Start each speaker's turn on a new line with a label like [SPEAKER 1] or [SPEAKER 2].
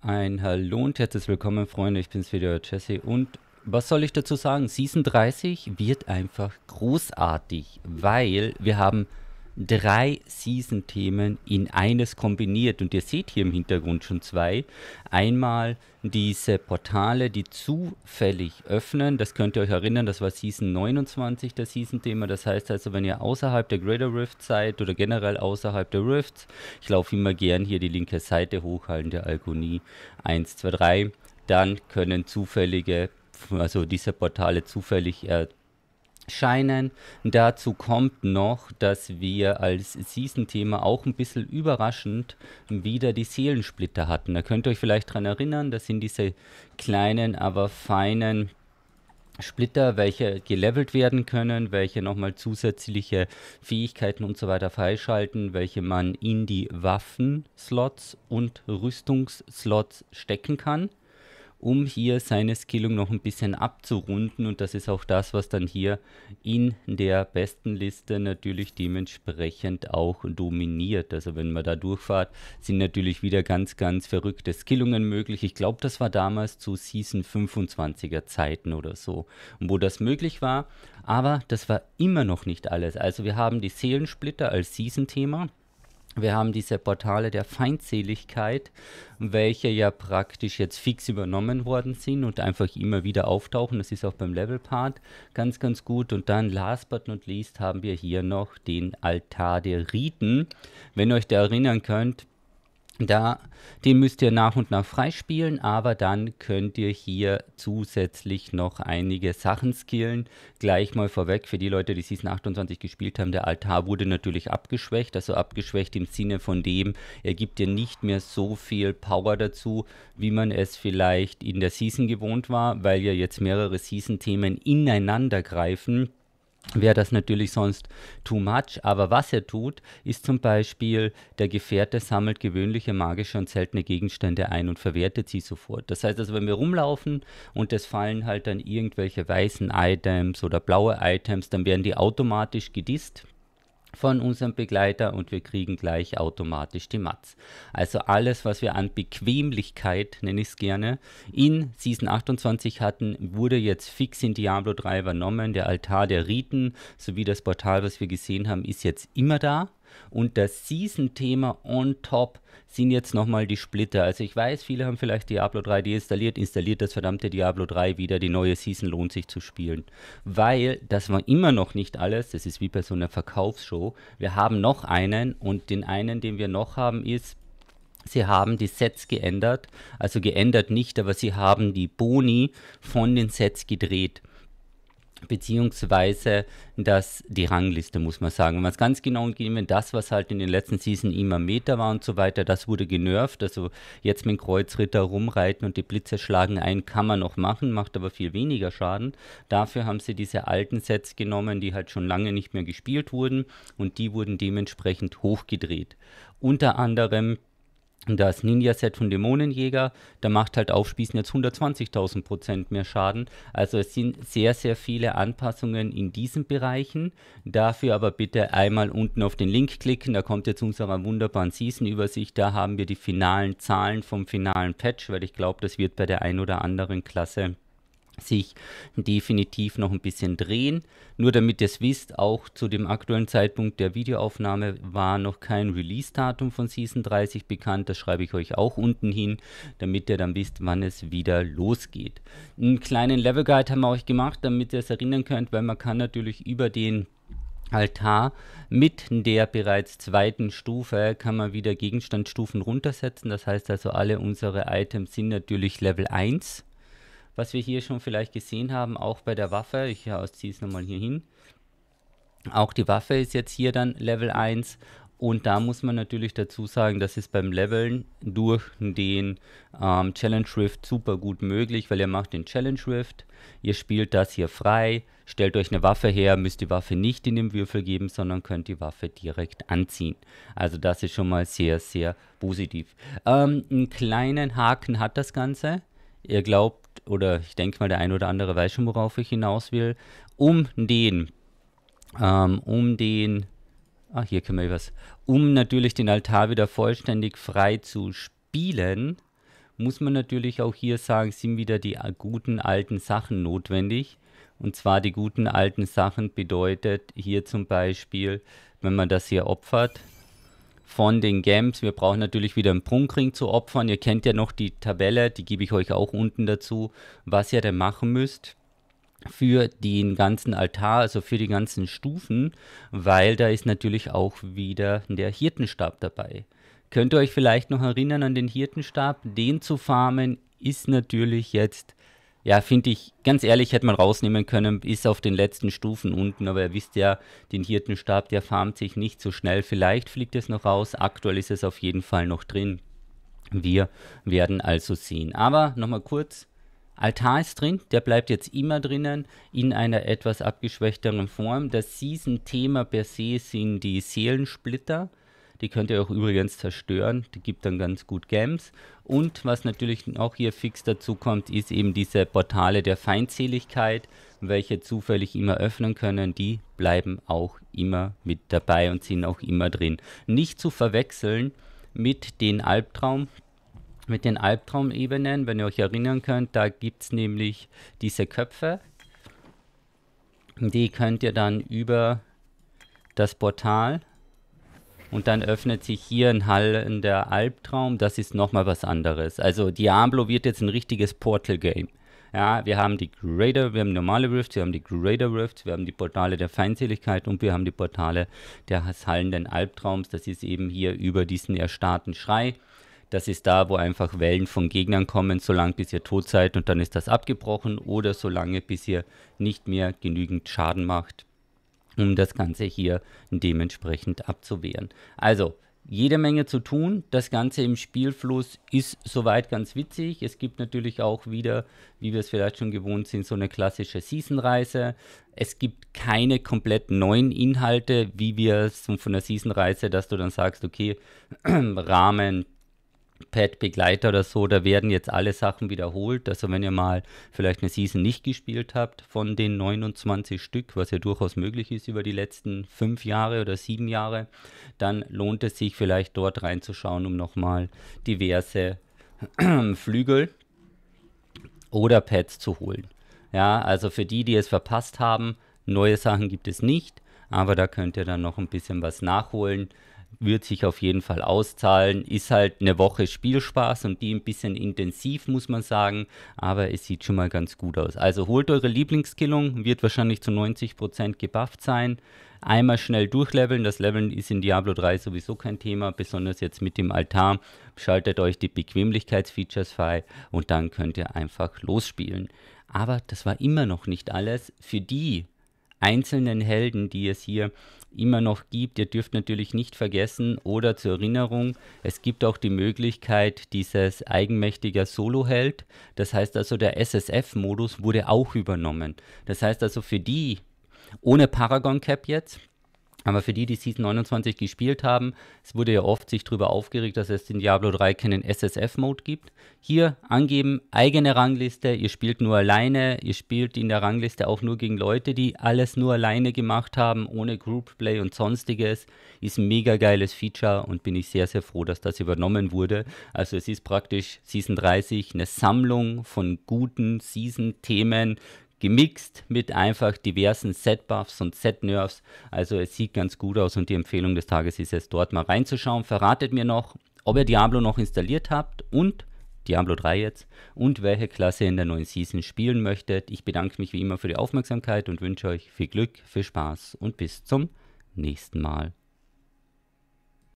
[SPEAKER 1] Ein Hallo und herzlich willkommen, Freunde. Ich bin's wieder, Jesse. Und was soll ich dazu sagen? Season 30 wird einfach großartig, weil wir haben drei Season-Themen in eines kombiniert. Und ihr seht hier im Hintergrund schon zwei. Einmal diese Portale, die zufällig öffnen. Das könnt ihr euch erinnern, das war Season 29 das Season-Thema. Das heißt also, wenn ihr außerhalb der Greater Rift seid oder generell außerhalb der Rifts, ich laufe immer gern hier die linke Seite hochhalten, der Algonie 1, 2, 3, dann können zufällige also diese Portale zufällig äh, scheinen. Dazu kommt noch, dass wir als Season-Thema auch ein bisschen überraschend wieder die Seelensplitter hatten. Da könnt ihr euch vielleicht dran erinnern, das sind diese kleinen, aber feinen Splitter, welche gelevelt werden können, welche nochmal zusätzliche Fähigkeiten und so weiter freischalten, welche man in die Waffen-Slots und Rüstungs-Slots stecken kann um hier seine Skillung noch ein bisschen abzurunden. Und das ist auch das, was dann hier in der besten Liste natürlich dementsprechend auch dominiert. Also wenn man da durchfahrt, sind natürlich wieder ganz, ganz verrückte Skillungen möglich. Ich glaube, das war damals zu Season 25er Zeiten oder so, wo das möglich war. Aber das war immer noch nicht alles. Also wir haben die Seelensplitter als Season-Thema. Wir haben diese Portale der Feindseligkeit, welche ja praktisch jetzt fix übernommen worden sind und einfach immer wieder auftauchen. Das ist auch beim Level-Part ganz, ganz gut. Und dann, last but not least, haben wir hier noch den Altar der Riten. Wenn ihr euch da erinnern könnt, da, den müsst ihr nach und nach freispielen, aber dann könnt ihr hier zusätzlich noch einige Sachen skillen. Gleich mal vorweg, für die Leute, die Season 28 gespielt haben, der Altar wurde natürlich abgeschwächt, also abgeschwächt im Sinne von dem, er gibt dir nicht mehr so viel Power dazu, wie man es vielleicht in der Season gewohnt war, weil ja jetzt mehrere Season-Themen ineinander greifen wäre das natürlich sonst too much. Aber was er tut, ist zum Beispiel, der Gefährte sammelt gewöhnliche magische und seltene Gegenstände ein und verwertet sie sofort. Das heißt also, wenn wir rumlaufen und es fallen halt dann irgendwelche weißen Items oder blaue Items, dann werden die automatisch gedisst von unserem Begleiter und wir kriegen gleich automatisch die Mats. Also alles, was wir an Bequemlichkeit, nenne ich es gerne, in Season 28 hatten, wurde jetzt fix in Diablo 3 übernommen. Der Altar der Riten sowie das Portal, was wir gesehen haben, ist jetzt immer da und das Season-Thema on top sind jetzt nochmal die Splitter. Also ich weiß, viele haben vielleicht Diablo 3 deinstalliert, installiert das verdammte Diablo 3 wieder, die neue Season lohnt sich zu spielen. Weil das war immer noch nicht alles, das ist wie bei so einer Verkaufsshow. Wir haben noch einen und den einen, den wir noch haben, ist Sie haben die Sets geändert, also geändert nicht, aber sie haben die Boni von den Sets gedreht beziehungsweise dass die Rangliste, muss man sagen. Wenn man es ganz genau nimmt, das, was halt in den letzten Season immer Meter war und so weiter, das wurde genervt. Also jetzt mit dem Kreuzritter rumreiten und die Blitze schlagen ein, kann man noch machen, macht aber viel weniger Schaden. Dafür haben sie diese alten Sets genommen, die halt schon lange nicht mehr gespielt wurden und die wurden dementsprechend hochgedreht. Unter anderem das Ninja-Set von Dämonenjäger, da macht halt Aufspießen jetzt 120.000 mehr Schaden. Also es sind sehr, sehr viele Anpassungen in diesen Bereichen. Dafür aber bitte einmal unten auf den Link klicken, da kommt jetzt unsere wunderbaren Season-Übersicht. Da haben wir die finalen Zahlen vom finalen Patch, weil ich glaube, das wird bei der ein oder anderen Klasse sich definitiv noch ein bisschen drehen. Nur damit ihr es wisst, auch zu dem aktuellen Zeitpunkt der Videoaufnahme war noch kein Release-Datum von Season 30 bekannt. Das schreibe ich euch auch unten hin, damit ihr dann wisst, wann es wieder losgeht. Einen kleinen Level-Guide haben wir euch gemacht, damit ihr es erinnern könnt, weil man kann natürlich über den Altar mit der bereits zweiten Stufe kann man wieder Gegenstandsstufen runtersetzen. Das heißt also, alle unsere Items sind natürlich Level 1 was wir hier schon vielleicht gesehen haben, auch bei der Waffe. Ich ziehe es nochmal hier hin. Auch die Waffe ist jetzt hier dann Level 1 und da muss man natürlich dazu sagen, das ist beim Leveln durch den ähm, Challenge Rift super gut möglich, weil ihr macht den Challenge Rift, ihr spielt das hier frei, stellt euch eine Waffe her, müsst die Waffe nicht in den Würfel geben, sondern könnt die Waffe direkt anziehen. Also das ist schon mal sehr, sehr positiv. Ähm, einen kleinen Haken hat das Ganze. Ihr glaubt, oder ich denke mal, der ein oder andere weiß schon, worauf ich hinaus will, um den, ähm, um den, ah, hier können wir was, um natürlich den Altar wieder vollständig frei zu spielen, muss man natürlich auch hier sagen, sind wieder die guten alten Sachen notwendig. Und zwar die guten alten Sachen bedeutet hier zum Beispiel, wenn man das hier opfert, von den Games. Wir brauchen natürlich wieder einen Prunkring zu opfern. Ihr kennt ja noch die Tabelle, die gebe ich euch auch unten dazu, was ihr denn machen müsst für den ganzen Altar, also für die ganzen Stufen, weil da ist natürlich auch wieder der Hirtenstab dabei. Könnt ihr euch vielleicht noch erinnern an den Hirtenstab? Den zu farmen ist natürlich jetzt ja, finde ich, ganz ehrlich, hätte man rausnehmen können, ist auf den letzten Stufen unten, aber ihr wisst ja, den Hirtenstab, der farmt sich nicht so schnell. Vielleicht fliegt es noch raus, aktuell ist es auf jeden Fall noch drin. Wir werden also sehen. Aber nochmal kurz, Altar ist drin, der bleibt jetzt immer drinnen in einer etwas abgeschwächteren Form. Das Season-Thema per se sind die Seelensplitter. Die könnt ihr auch übrigens zerstören. Die gibt dann ganz gut Gems. Und was natürlich auch hier fix dazu kommt, ist eben diese Portale der Feindseligkeit, welche zufällig immer öffnen können. Die bleiben auch immer mit dabei und sind auch immer drin. Nicht zu verwechseln mit den Albtraum, mit den Albtraumebenen, wenn ihr euch erinnern könnt, da gibt es nämlich diese Köpfe. Die könnt ihr dann über das Portal und dann öffnet sich hier ein hallender Albtraum. Das ist nochmal was anderes. Also Diablo wird jetzt ein richtiges Portal-Game. Ja, wir haben die Greater, wir haben normale Rifts, wir haben die Greater Rifts, wir haben die Portale der Feindseligkeit und wir haben die Portale des hallenden Albtraums. Das ist eben hier über diesen erstarrten Schrei. Das ist da, wo einfach Wellen von Gegnern kommen, solange bis ihr tot seid und dann ist das abgebrochen oder solange bis ihr nicht mehr genügend Schaden macht um das Ganze hier dementsprechend abzuwehren. Also, jede Menge zu tun. Das Ganze im Spielfluss ist soweit ganz witzig. Es gibt natürlich auch wieder, wie wir es vielleicht schon gewohnt sind, so eine klassische Seasonreise. Es gibt keine komplett neuen Inhalte, wie wir es von der Seasonreise, dass du dann sagst, okay, Rahmen, Pad-Begleiter oder so, da werden jetzt alle Sachen wiederholt. Also wenn ihr mal vielleicht eine Season nicht gespielt habt von den 29 Stück, was ja durchaus möglich ist über die letzten fünf Jahre oder sieben Jahre, dann lohnt es sich vielleicht dort reinzuschauen, um nochmal diverse Flügel oder Pads zu holen. Ja, also für die, die es verpasst haben, neue Sachen gibt es nicht, aber da könnt ihr dann noch ein bisschen was nachholen wird sich auf jeden Fall auszahlen. Ist halt eine Woche Spielspaß und die ein bisschen intensiv, muss man sagen. Aber es sieht schon mal ganz gut aus. Also holt eure Lieblingskillung, wird wahrscheinlich zu 90% gebufft sein. Einmal schnell durchleveln. Das Leveln ist in Diablo 3 sowieso kein Thema, besonders jetzt mit dem Altar. Schaltet euch die Bequemlichkeitsfeatures frei und dann könnt ihr einfach losspielen. Aber das war immer noch nicht alles. Für die, einzelnen Helden, die es hier immer noch gibt. Ihr dürft natürlich nicht vergessen oder zur Erinnerung, es gibt auch die Möglichkeit dieses eigenmächtiger Solo-Held. Das heißt also, der SSF-Modus wurde auch übernommen. Das heißt also, für die ohne Paragon Cap jetzt, aber für die, die Season 29 gespielt haben, es wurde ja oft sich darüber aufgeregt, dass es in Diablo 3 keinen SSF-Mode gibt. Hier angeben, eigene Rangliste, ihr spielt nur alleine, ihr spielt in der Rangliste auch nur gegen Leute, die alles nur alleine gemacht haben, ohne Groupplay und sonstiges. Ist ein mega geiles Feature und bin ich sehr, sehr froh, dass das übernommen wurde. Also es ist praktisch Season 30 eine Sammlung von guten Season-Themen, gemixt mit einfach diversen Set-Buffs und Set-Nerves. Also es sieht ganz gut aus und die Empfehlung des Tages ist es, dort mal reinzuschauen. Verratet mir noch, ob ihr Diablo noch installiert habt und Diablo 3 jetzt und welche Klasse in der neuen Season spielen möchtet. Ich bedanke mich wie immer für die Aufmerksamkeit und wünsche euch viel Glück, viel Spaß und bis zum nächsten Mal.